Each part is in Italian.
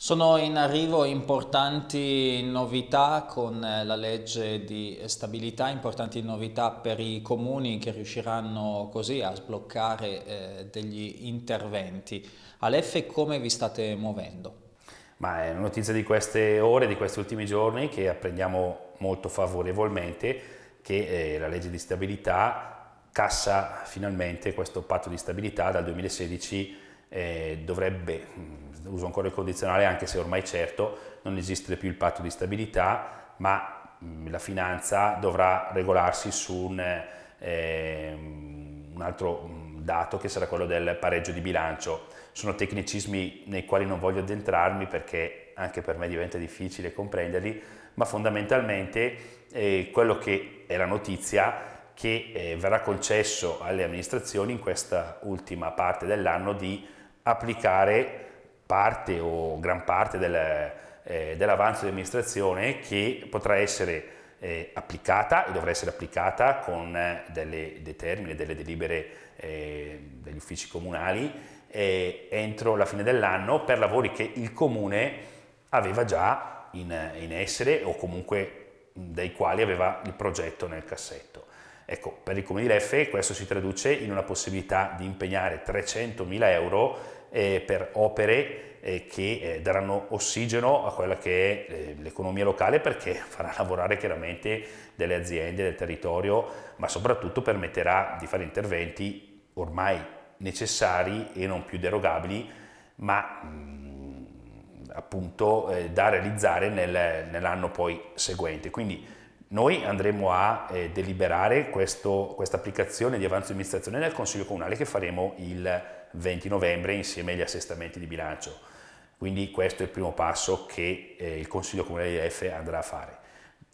Sono in arrivo importanti novità con eh, la legge di stabilità, importanti novità per i comuni che riusciranno così a sbloccare eh, degli interventi. Alef, come vi state muovendo? Ma è una notizia di queste ore, di questi ultimi giorni, che apprendiamo molto favorevolmente, che eh, la legge di stabilità cassa finalmente questo patto di stabilità dal 2016 eh, dovrebbe, mm, uso ancora il condizionale anche se ormai certo, non esiste più il patto di stabilità, ma mh, mm, la finanza dovrà regolarsi su un, eh, un altro mm, dato che sarà quello del pareggio di bilancio. Sono tecnicismi nei quali non voglio addentrarmi perché anche per me diventa difficile comprenderli, ma fondamentalmente eh, quello che è la notizia che eh, verrà concesso alle amministrazioni in questa ultima parte dell'anno di applicare parte o gran parte del, eh, dell'avanzo di amministrazione che potrà essere eh, applicata e dovrà essere applicata con eh, delle, dei termini, delle delibere eh, degli uffici comunali eh, entro la fine dell'anno per lavori che il comune aveva già in, in essere o comunque dei quali aveva il progetto nel cassetto. Ecco, per il comune di Leffe questo si traduce in una possibilità di impegnare 300.000 euro eh, per opere eh, che eh, daranno ossigeno a quella che è eh, l'economia locale perché farà lavorare chiaramente delle aziende del territorio, ma soprattutto permetterà di fare interventi ormai necessari e non più derogabili, ma mh, mm, appunto eh, da realizzare nel, nell'anno poi seguente. Quindi noi andremo a eh, deliberare questa applicazione di avanzo di amministrazione nel Consiglio Comunale che faremo il 20 novembre insieme agli assestamenti di bilancio. Quindi questo è il primo passo che eh, il Consiglio Comunale di F andrà a fare.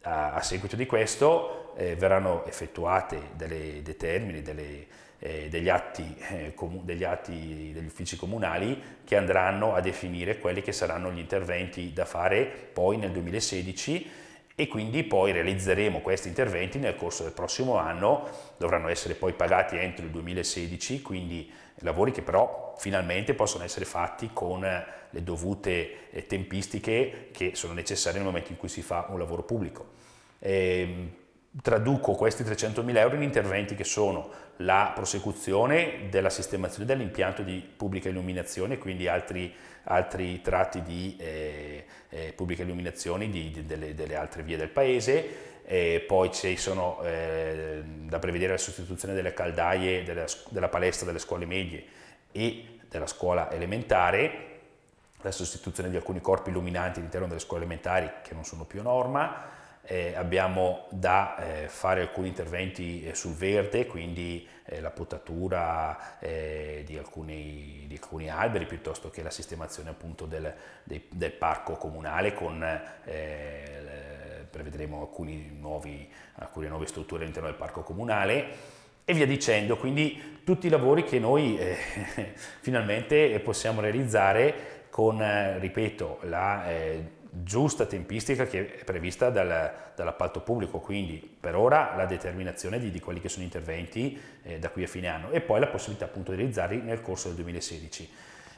A, a seguito di questo eh, verranno effettuate delle, dei termini, delle, eh, degli atti, eh, degli, atti, degli uffici comunali che andranno a definire quelli che saranno gli interventi da fare poi nel 2016 e quindi poi realizzeremo questi interventi nel corso del prossimo anno, dovranno essere poi pagati entro il 2016, quindi lavori che però finalmente possono essere fatti con le dovute eh, tempistiche che sono necessarie nel momento in cui si fa un lavoro pubblico. E ehm, traduco questi 300.000 euro in interventi che sono la prosecuzione della sistemazione dell'impianto di pubblica illuminazione, quindi altri, altri tratti di... Eh, eh, pubbliche illuminazioni di, di, delle, delle, altre vie del paese. E poi ci sono eh, da prevedere la sostituzione delle caldaie della, della palestra delle scuole medie e della scuola elementare la sostituzione di alcuni corpi illuminanti all'interno delle scuole elementari che non sono più norma, eh, abbiamo da eh, fare alcuni interventi eh, sul verde, quindi eh, la potatura eh, di alcuni, di, alcuni, alberi piuttosto che la sistemazione appunto del, de, del parco comunale con eh, prevedremo alcuni nuovi, alcune nuove strutture all'interno del parco comunale e via dicendo, quindi tutti i lavori che noi finalmente possiamo realizzare con, ripeto, la giusta tempistica che è prevista dal, dall'appalto pubblico, quindi per ora la determinazione di, di quelli che sono interventi eh, da qui a fine anno e poi la possibilità appunto di realizzarli nel corso del 2016.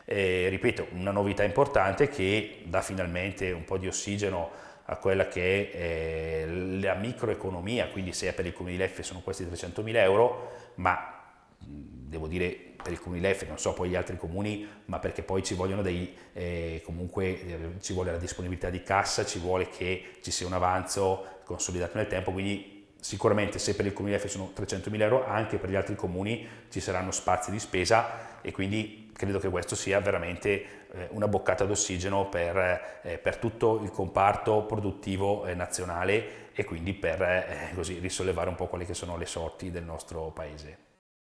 Eh, ripeto, una novità importante che dà finalmente un po' di ossigeno a quella che è eh, la microeconomia, quindi se è per il comune di Leffe sono questi 300.000 euro, ma devo dire per il comune di Leffe, non so poi gli altri comuni, ma perché poi ci vogliono dei, eh, comunque eh, ci vuole la disponibilità di cassa, ci vuole che ci sia un avanzo consolidato nel tempo, quindi sicuramente se per il comune di Leffe sono 300.000 euro, anche per gli altri comuni ci saranno spazi di spesa e quindi credo che questo sia veramente eh, una boccata d'ossigeno per, eh, per, tutto il comparto produttivo eh, nazionale e quindi per eh, così risollevare un po' quelle che sono le sorti del nostro paese.